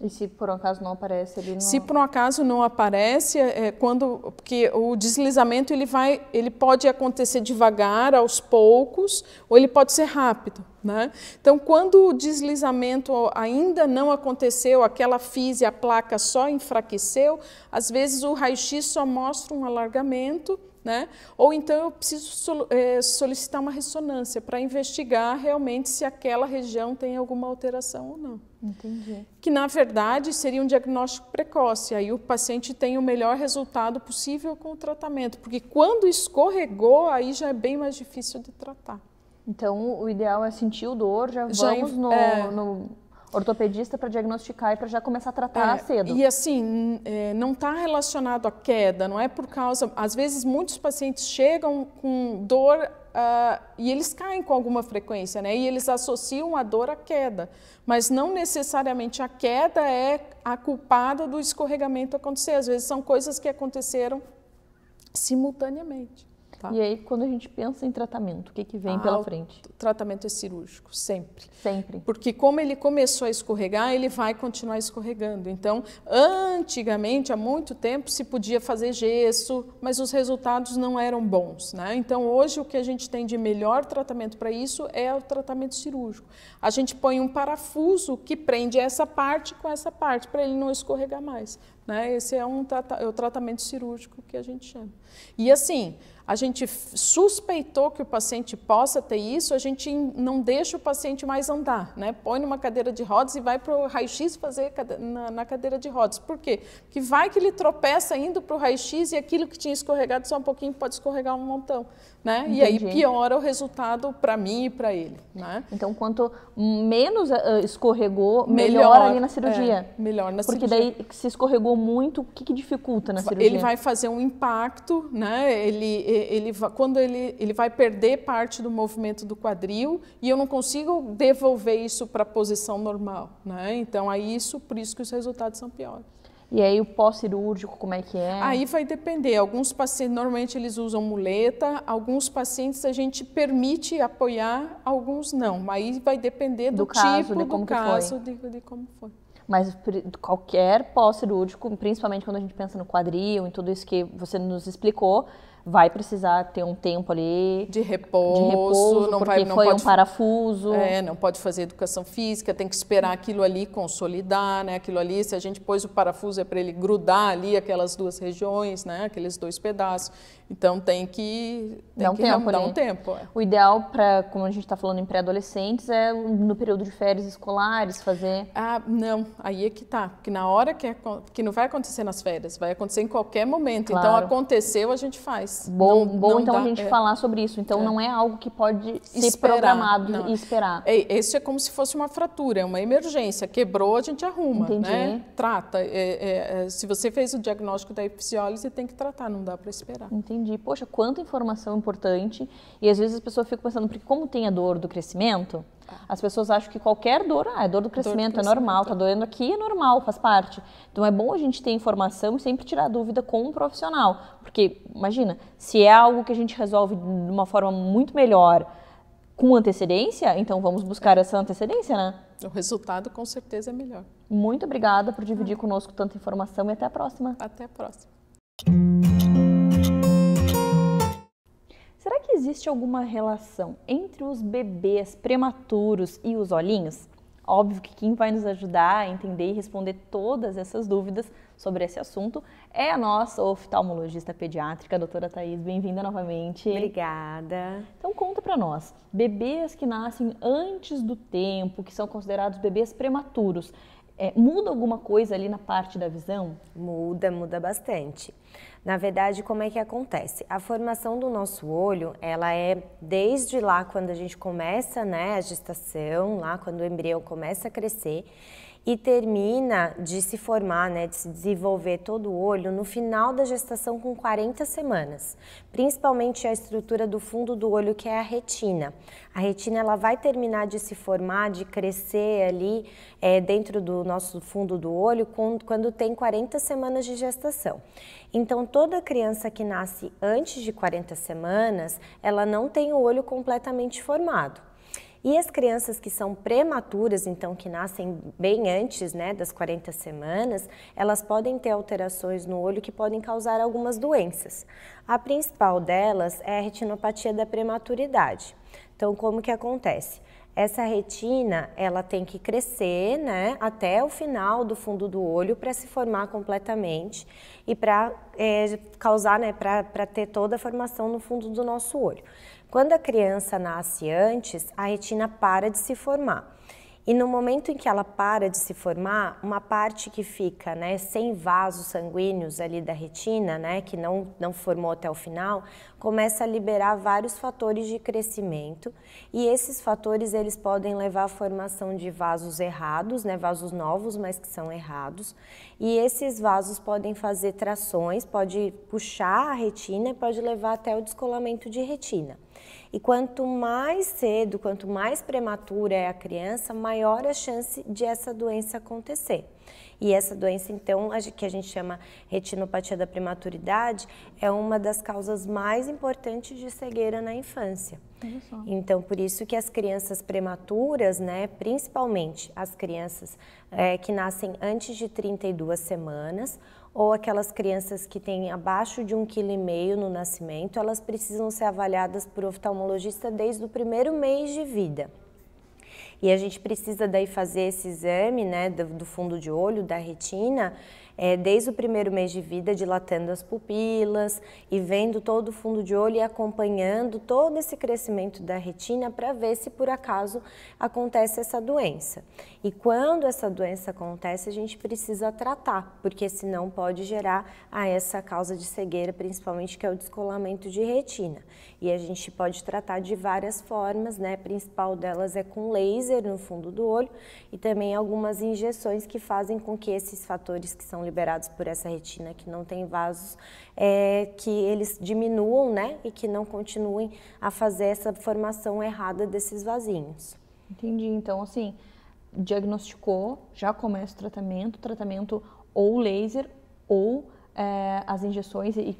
E se por um acaso não aparece ele não... Se por um acaso não aparece, é quando porque o deslizamento ele vai, ele pode acontecer devagar, aos poucos, ou ele pode ser rápido, né? Então, quando o deslizamento ainda não aconteceu, aquela física, a placa só enfraqueceu, às vezes o raio-x só mostra um alargamento, né? Ou então eu preciso é, solicitar uma ressonância para investigar realmente se aquela região tem alguma alteração ou não. Entendi. Que na verdade seria um diagnóstico precoce, aí o paciente tem o melhor resultado possível com o tratamento, porque quando escorregou, aí já é bem mais difícil de tratar. Então, o ideal é sentir o dor, já, já vamos no, é... no ortopedista para diagnosticar e para já começar a tratar é, cedo. E assim, é, não está relacionado à queda, não é por causa. Às vezes, muitos pacientes chegam com dor uh, e eles caem com alguma frequência, né? E eles associam a dor à queda, mas não necessariamente a queda é a culpada do escorregamento acontecer. Às vezes são coisas que aconteceram simultaneamente. Tá? E aí, quando a gente pensa em tratamento, o que, que vem ah, pela frente? O tratamento é cirúrgico, sempre. Sempre. Porque como ele começou a escorregar, ele vai continuar escorregando. Então, antigamente, há muito tempo, se podia fazer gesso, mas os resultados não eram bons. Né? Então, hoje, o que a gente tem de melhor tratamento para isso é o tratamento cirúrgico. A gente põe um parafuso que prende essa parte com essa parte, para ele não escorregar mais. Né? Esse é, um, é o tratamento cirúrgico que a gente chama. E assim a gente suspeitou que o paciente possa ter isso, a gente não deixa o paciente mais andar, né? Põe numa cadeira de rodas e vai para o raio-x fazer na cadeira de rodas. Por quê? Porque vai que ele tropeça indo para o raio-x e aquilo que tinha escorregado só um pouquinho pode escorregar um montão né? E aí piora o resultado para mim e para ele, né? Então, quanto menos eh, eh, escorregou, melhor, melhor ali na cirurgia. É, melhor na Porque cirurgia. Porque daí, se escorregou muito, o que, que, dificulta na cirurgia? Ele vai fazer um impacto, né? Ele, ele, quando ele, ele vai perder parte do movimento do quadril e eu não consigo devolver isso para a posição normal, né? Então, é isso, por isso que os resultados são piores. E aí o pós-cirúrgico, como é que é? Aí vai depender. Alguns pacientes, normalmente eles usam muleta, alguns pacientes a gente permite apoiar, alguns não. Aí vai depender do, do caso, tipo, de como do caso, de, de como foi. Mas qualquer pós-cirúrgico, principalmente quando a gente pensa no quadril, em tudo isso que você nos explicou, vai precisar ter um tempo ali de repouso, de repouso não porque vai, não foi pode, um parafuso. É, não pode fazer educação física, tem que esperar aquilo ali consolidar, né? Aquilo ali, se a gente pôs o parafuso é para ele grudar ali aquelas duas regiões, né? Aqueles dois pedaços. Então tem que, tem dá um que tempo, dar né? um tempo. É. O ideal para, como a gente está falando em pré-adolescentes, é no período de férias escolares fazer. Ah, não, aí é que tá. Porque na hora que, é, que não vai acontecer nas férias, vai acontecer em qualquer momento. Então, claro. Então aconteceu, a gente faz. Bom, não, bom não então dá, a gente é. falar sobre isso. Então é. não é algo que pode ser esperar, programado não. e esperar. É, isso é como se fosse uma fratura, é uma emergência. Quebrou, a gente arruma, Entendi. né? Trata. É, é, se você fez o diagnóstico da epifisiólise, tem que tratar, não dá para esperar. Entendi de, poxa, quanta informação importante. E às vezes as pessoas ficam pensando, porque como tem a dor do crescimento, tá. as pessoas acham que qualquer dor, ah, é dor do crescimento, dor do crescimento é normal, tá é. doendo aqui, é normal, faz parte. Então é bom a gente ter informação e sempre tirar dúvida com um profissional. Porque, imagina, se é algo que a gente resolve de uma forma muito melhor com antecedência, então vamos buscar essa antecedência, né? O resultado com certeza é melhor. Muito obrigada por dividir ah. conosco tanta informação e até a próxima. Até a próxima. existe alguma relação entre os bebês prematuros e os olhinhos? Óbvio que quem vai nos ajudar a entender e responder todas essas dúvidas sobre esse assunto é a nossa oftalmologista pediátrica, a doutora Thais. Bem-vinda novamente. Obrigada. Então conta para nós, bebês que nascem antes do tempo, que são considerados bebês prematuros, é, muda alguma coisa ali na parte da visão? Muda, muda bastante. Na verdade, como é que acontece? A formação do nosso olho, ela é desde lá quando a gente começa, né, a gestação, lá quando o embrião começa a crescer, e termina de se formar, né, de se desenvolver todo o olho no final da gestação com 40 semanas. Principalmente a estrutura do fundo do olho que é a retina. A retina ela vai terminar de se formar, de crescer ali é, dentro do nosso fundo do olho quando tem 40 semanas de gestação. Então toda criança que nasce antes de 40 semanas, ela não tem o olho completamente formado. E as crianças que são prematuras, então que nascem bem antes né, das 40 semanas, elas podem ter alterações no olho que podem causar algumas doenças. A principal delas é a retinopatia da prematuridade. Então, como que acontece? Essa retina, ela tem que crescer, né, até o final do fundo do olho para se formar completamente e para é, causar, né, para ter toda a formação no fundo do nosso olho. Quando a criança nasce antes, a retina para de se formar. E no momento em que ela para de se formar, uma parte que fica né, sem vasos sanguíneos ali da retina, né, que não, não formou até o final, começa a liberar vários fatores de crescimento e esses fatores eles podem levar à formação de vasos errados, né, vasos novos, mas que são errados. E esses vasos podem fazer trações, pode puxar a retina, pode levar até o descolamento de retina. E quanto mais cedo, quanto mais prematura é a criança, maior a chance de essa doença acontecer. E essa doença, então, que a gente chama retinopatia da prematuridade, é uma das causas mais importantes de cegueira na infância. Então, por isso que as crianças prematuras, né, principalmente as crianças é, que nascem antes de 32 semanas, ou aquelas crianças que têm abaixo de um quilo e meio no nascimento, elas precisam ser avaliadas por oftalmologista desde o primeiro mês de vida. E a gente precisa daí fazer esse exame, né, do, do fundo de olho, da retina, é, desde o primeiro mês de vida, dilatando as pupilas e vendo todo o fundo de olho e acompanhando todo esse crescimento da retina para ver se por acaso acontece essa doença. E quando essa doença acontece, a gente precisa tratar, porque senão pode gerar a ah, essa causa de cegueira, principalmente que é o descolamento de retina. E a gente pode tratar de várias formas, né? A principal delas é com laser no fundo do olho e também algumas injeções que fazem com que esses fatores que são liberados por essa retina que não tem vasos, é, que eles diminuam, né? E que não continuem a fazer essa formação errada desses vasinhos. Entendi. Então, assim, diagnosticou, já começa o tratamento, tratamento ou laser ou é, as injeções e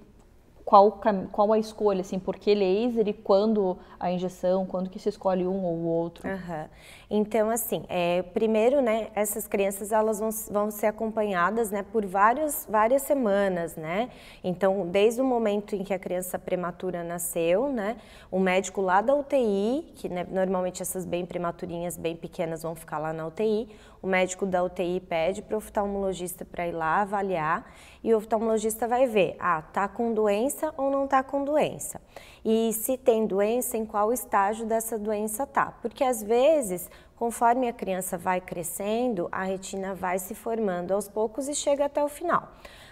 qual, qual a escolha, assim, por que laser e quando a injeção, quando que se escolhe um ou o outro? Uhum. Então, assim, é, primeiro, né, essas crianças elas vão, vão ser acompanhadas, né, por várias várias semanas, né? Então, desde o momento em que a criança prematura nasceu, né, o médico lá da UTI, que né, normalmente essas bem prematurinhas, bem pequenas, vão ficar lá na UTI, o médico da UTI pede para o oftalmologista para ir lá avaliar e o oftalmologista vai ver, ah, tá com doença ou não tá com doença. E se tem doença, em qual estágio dessa doença tá? Porque às vezes Conforme a criança vai crescendo, a retina vai se formando aos poucos e chega até o final.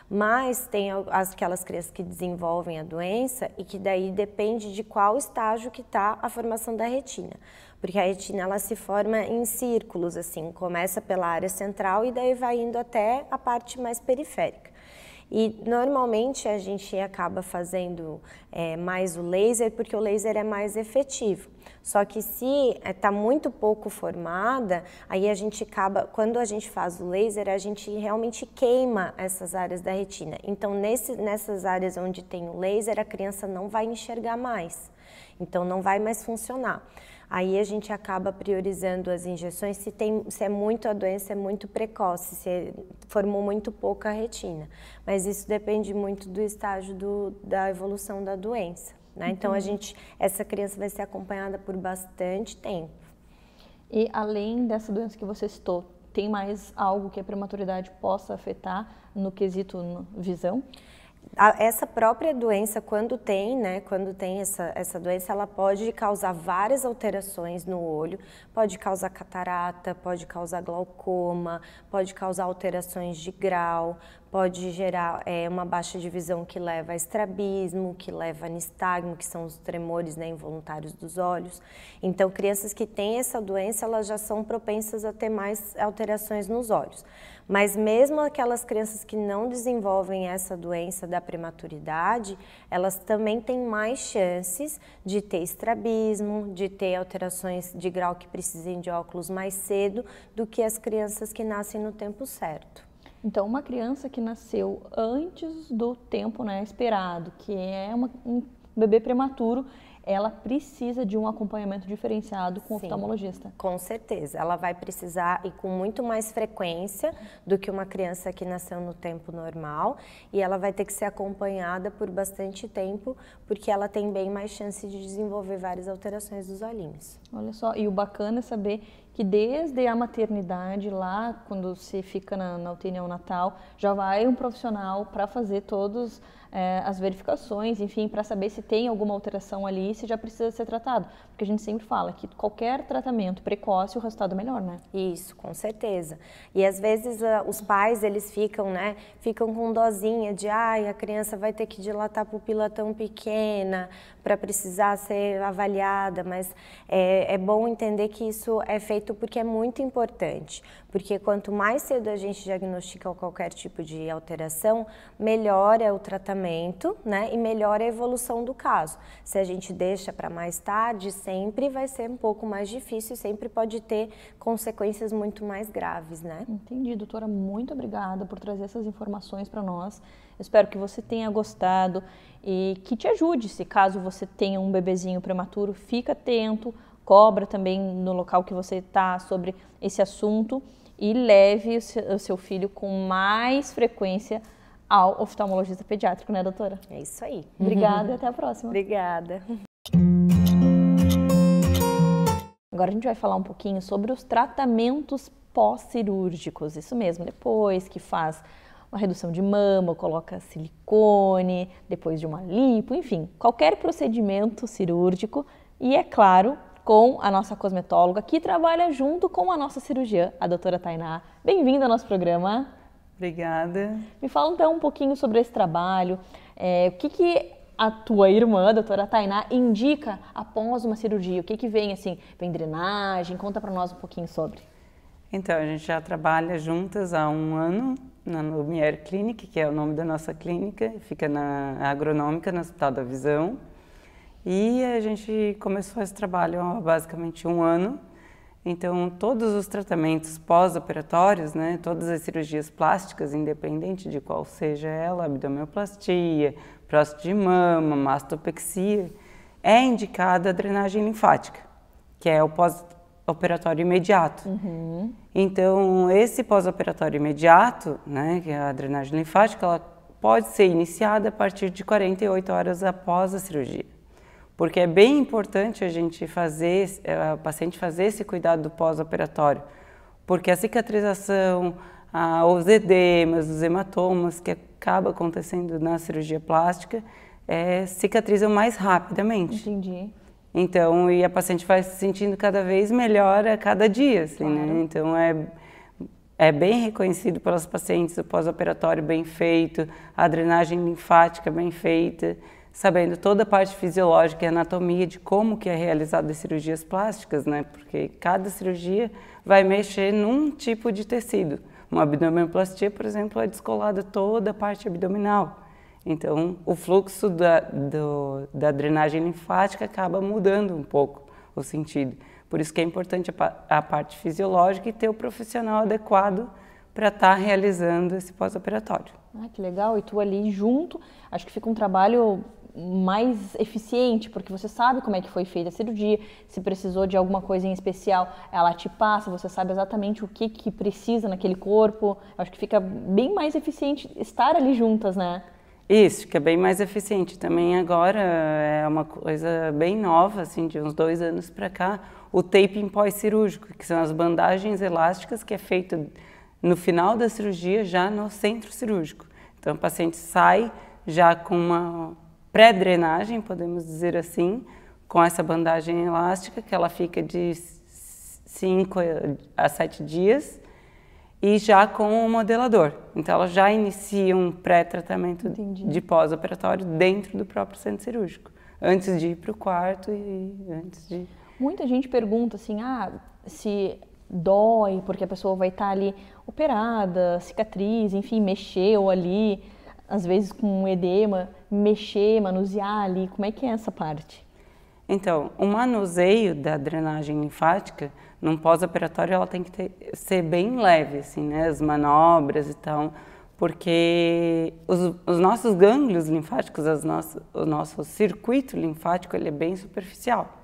Mas tem aquelas crianças que desenvolvem a doença e que daí depende de qual estágio que está a formação da retina. Porque a retina ela se forma em círculos, assim, começa pela área central e daí vai indo até a parte mais periférica. E normalmente a gente acaba fazendo é, mais o laser porque o laser é mais efetivo. Só que se está é, muito pouco formada, aí a gente acaba, quando a gente faz o laser, a gente realmente queima essas áreas da retina. Então, nesse, nessas áreas onde tem o laser, a criança não vai enxergar mais. Então, não vai mais funcionar. Aí a gente acaba priorizando as injeções se, tem, se é muito a doença, é muito precoce, se é, formou muito pouca retina. Mas isso depende muito do estágio do, da evolução da doença. Né? Então a gente, essa criança vai ser acompanhada por bastante tempo. E além dessa doença que você citou, tem mais algo que a prematuridade possa afetar no quesito visão? essa própria doença, quando tem, né, quando tem essa, essa doença, ela pode causar várias alterações no olho, pode causar catarata, pode causar glaucoma, pode causar alterações de grau, pode gerar é, uma baixa de visão que leva a estrabismo, que leva a nistagmo, que são os tremores né, involuntários dos olhos. Então, crianças que têm essa doença, elas já são propensas a ter mais alterações nos olhos. Mas mesmo aquelas crianças que não desenvolvem essa doença da prematuridade, elas também têm mais chances de ter estrabismo, de ter alterações de grau que precisem de óculos mais cedo do que as crianças que nascem no tempo certo. Então, uma criança que nasceu antes do tempo né, esperado, que é uma, um bebê prematuro, ela precisa de um acompanhamento diferenciado com o Sim, oftalmologista. Com certeza, ela vai precisar e com muito mais frequência do que uma criança que nasceu no tempo normal, e ela vai ter que ser acompanhada por bastante tempo, porque ela tem bem mais chance de desenvolver várias alterações dos olhinhos. Olha só, e o bacana é saber que desde a maternidade, lá quando se fica na, na UTI neonatal, já vai um profissional para fazer todos é, as verificações, enfim, para saber se tem alguma alteração ali e se já precisa ser tratado. Porque a gente sempre fala que qualquer tratamento precoce, o resultado é melhor, né? Isso, com certeza. E às vezes ah, os pais, eles ficam, né, ficam com dozinha de, ai, a criança vai ter que dilatar a pupila tão pequena para precisar ser avaliada, mas é, é bom entender que isso é feito porque é muito importante, porque quanto mais cedo a gente diagnostica qualquer tipo de alteração, melhor é o tratamento tratamento né, e melhora a evolução do caso. Se a gente deixa para mais tarde, sempre vai ser um pouco mais difícil e sempre pode ter consequências muito mais graves. Né? Entendi, doutora. Muito obrigada por trazer essas informações para nós. Espero que você tenha gostado e que te ajude. Se caso você tenha um bebezinho prematuro, fica atento, cobra também no local que você está sobre esse assunto e leve o seu filho com mais frequência ao oftalmologista pediátrico, né, doutora? É isso aí. Obrigada uhum. e até a próxima. Obrigada. Agora a gente vai falar um pouquinho sobre os tratamentos pós-cirúrgicos. Isso mesmo, depois que faz uma redução de mama, coloca silicone, depois de uma lipo, enfim, qualquer procedimento cirúrgico e, é claro, com a nossa cosmetóloga que trabalha junto com a nossa cirurgiã, a doutora Tainá. Bem-vinda ao nosso programa. Obrigada. Me fala então um pouquinho sobre esse trabalho. É, o que, que a tua irmã, a doutora Tainá, indica após uma cirurgia? O que, que vem assim? Vem drenagem? Conta para nós um pouquinho sobre. Então, a gente já trabalha juntas há um ano na Lumière Clinic, que é o nome da nossa clínica, fica na agronômica, no Hospital da Visão. E a gente começou esse trabalho há basicamente um ano. Então, todos os tratamentos pós-operatórios, né, todas as cirurgias plásticas, independente de qual seja ela, abdominoplastia, próstata de mama, mastopexia, é indicada a drenagem linfática, que é o pós-operatório imediato. Uhum. Então, esse pós-operatório imediato, né, que é a drenagem linfática, ela pode ser iniciada a partir de 48 horas após a cirurgia porque é bem importante a gente fazer, a eh, paciente fazer esse cuidado do pós-operatório, porque a cicatrização, a, os edemas, os hematomas que acaba acontecendo na cirurgia plástica é, cicatrizam mais rapidamente. Entendi. Então, e a paciente vai se sentindo cada vez melhor a cada dia, assim, né? claro. né? Então, é, é bem reconhecido pelas pacientes o pós-operatório bem feito, a drenagem linfática bem feita sabendo toda a parte fisiológica e anatomia de como que é realizada as cirurgias plásticas, né? Porque cada cirurgia vai mexer num tipo de tecido. Uma abdominoplastia, por exemplo, é descolada toda a parte abdominal. Então, o fluxo da, do, da drenagem linfática acaba mudando um pouco o sentido. Por isso que é importante a, a parte fisiológica e ter o profissional adequado para estar tá realizando esse pós-operatório. Ah, que legal! E tu ali junto, acho que fica um trabalho mais eficiente, porque você sabe como é que foi feita a cirurgia, se precisou de alguma coisa em especial, ela te passa, você sabe exatamente o que, que precisa naquele corpo. Acho que fica bem mais eficiente estar ali juntas, né? Isso, que é bem mais eficiente. Também agora é uma coisa bem nova, assim, de uns dois anos para cá, o taping pós-cirúrgico, que são as bandagens elásticas que é feito no final da cirurgia já no centro cirúrgico. Então o paciente sai já com uma pré-drenagem, podemos dizer assim, com essa bandagem elástica, que ela fica de 5 a 7 dias, e já com o modelador. Então, ela já inicia um pré-tratamento de pós-operatório dentro do próprio centro cirúrgico, antes de ir para o quarto e antes de. Muita gente pergunta assim: ah, se dói, porque a pessoa vai estar tá ali operada, cicatriz, enfim, mexeu ali às vezes com um edema, mexer, manusear ali? Como é que é essa parte? Então, o manuseio da drenagem linfática num pós-operatório ela tem que ter, ser bem leve, assim, né? As manobras e tal, porque os, os nossos gânglios linfáticos, as nossas, o nosso circuito linfático, ele é bem superficial.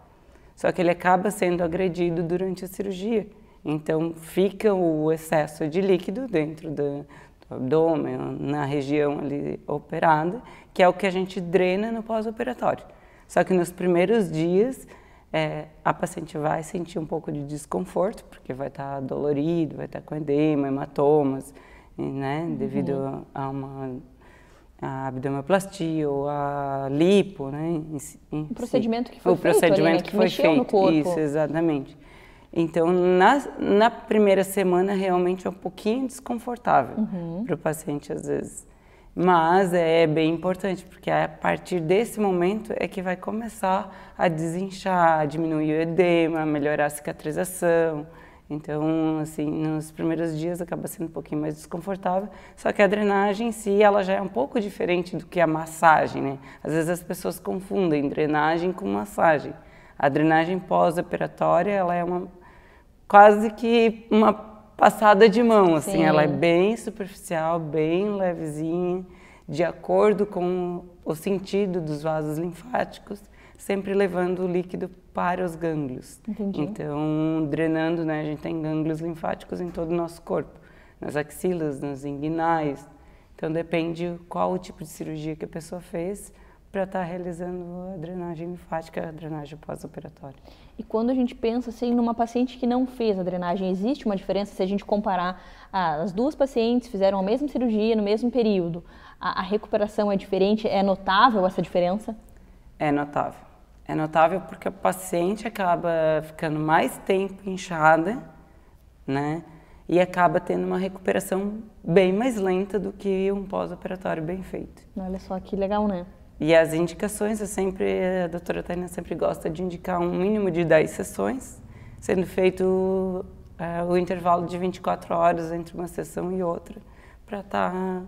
Só que ele acaba sendo agredido durante a cirurgia. Então, fica o excesso de líquido dentro da, abdômen, na região ali operada, que é o que a gente drena no pós-operatório. Só que nos primeiros dias é, a paciente vai sentir um pouco de desconforto, porque vai estar tá dolorido, vai estar tá com edema, hematomas, né, uhum. devido a uma a abdominoplastia ou a lipo, né? Em, em, o procedimento que foi o feito. O procedimento ali, né? que, que, foi feito. Isso, exatamente. Então, na, na primeira semana, realmente é um pouquinho desconfortável uhum. para o paciente, às vezes. Mas é bem importante, porque é a partir desse momento é que vai começar a desinchar, a diminuir o edema, melhorar a cicatrização. Então, assim, nos primeiros dias acaba sendo um pouquinho mais desconfortável, só que a drenagem em si, ela já é um pouco diferente do que a massagem, né? Às vezes as pessoas confundem drenagem com massagem. A drenagem pós-operatória, ela é uma quase que uma passada de mão, assim, Sim. ela é bem superficial, bem levezinha, de acordo com o sentido dos vasos linfáticos, sempre levando o líquido para os gânglios. Entendi. Então, drenando, né, a gente tem gânglios linfáticos em todo o nosso corpo, nas axilas, nos inguinais. Então, depende qual o tipo de cirurgia que a pessoa fez, para estar tá realizando a drenagem linfática, a drenagem pós-operatória. E quando a gente pensa assim numa paciente que não fez a drenagem, existe uma diferença se a gente comparar ah, as duas pacientes fizeram a mesma cirurgia no mesmo período? A, a recuperação é diferente? É notável essa diferença? É notável. É notável porque a paciente acaba ficando mais tempo inchada, né? E acaba tendo uma recuperação bem mais lenta do que um pós-operatório bem feito. Olha só que legal, né? E as indicações, eu sempre, a doutora Tânia sempre gosta de indicar um mínimo de 10 sessões, sendo feito uh, o intervalo de 24 horas entre uma sessão e outra, para estar tá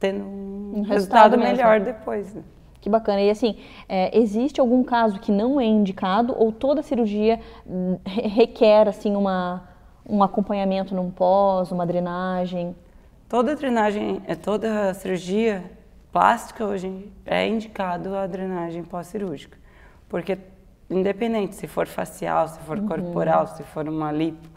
tendo um, um resultado, resultado melhor depois. Né? Que bacana. E assim, é, existe algum caso que não é indicado ou toda cirurgia hum, requer assim uma, um acompanhamento num pós, uma drenagem? Toda drenagem, é, toda cirurgia plástica hoje é indicado a drenagem pós-cirúrgica. Porque, independente se for facial, se for uhum. corporal, se for uma lipo,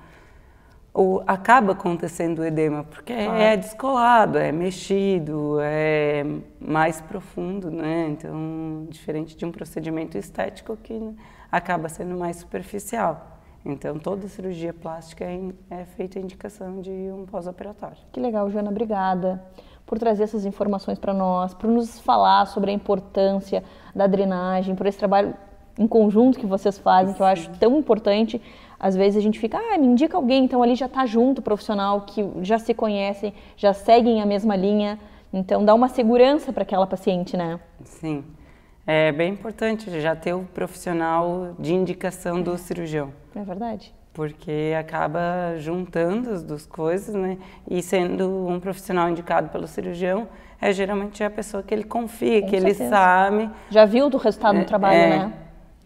o, acaba acontecendo o edema, porque é claro. é descolado, é mexido, é mais profundo, né? Então, diferente de um procedimento estético que acaba sendo mais superficial. Então, toda cirurgia plástica é, é feita a indicação de um pós-operatório. Que legal, Joana, obrigada por trazer essas informações para nós, por nos falar sobre a importância da drenagem, por esse trabalho em conjunto que vocês fazem, que eu acho tão importante. Às vezes a gente fica, ah, me indica alguém, então ali já tá junto o profissional que já se conhecem, já seguem a mesma linha. Então dá uma segurança para aquela paciente, né? Sim. É bem importante já ter o profissional de indicação do é. cirurgião. É verdade porque acaba juntando as duas coisas, né? E sendo um profissional indicado pelo cirurgião, é geralmente a pessoa que ele confia, Com que certeza. ele sabe. Já viu do resultado é, do trabalho, é, né?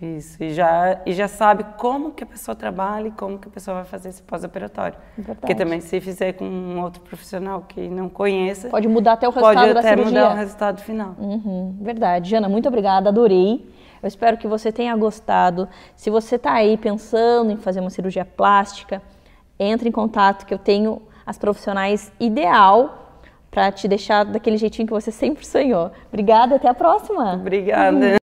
Isso, e já, e já sabe como que a pessoa trabalha e como que a pessoa vai fazer esse pós-operatório. Porque também se fizer com um outro profissional que não conheça... Pode mudar até o resultado da cirurgia. Pode até mudar o resultado final. Uhum, verdade. Jana, muito obrigada, adorei. Eu espero que você tenha gostado. Se você está aí pensando em fazer uma cirurgia plástica, entre em contato que eu tenho as profissionais ideal para te deixar daquele jeitinho que você sempre sonhou. Obrigada, até a próxima. Obrigada.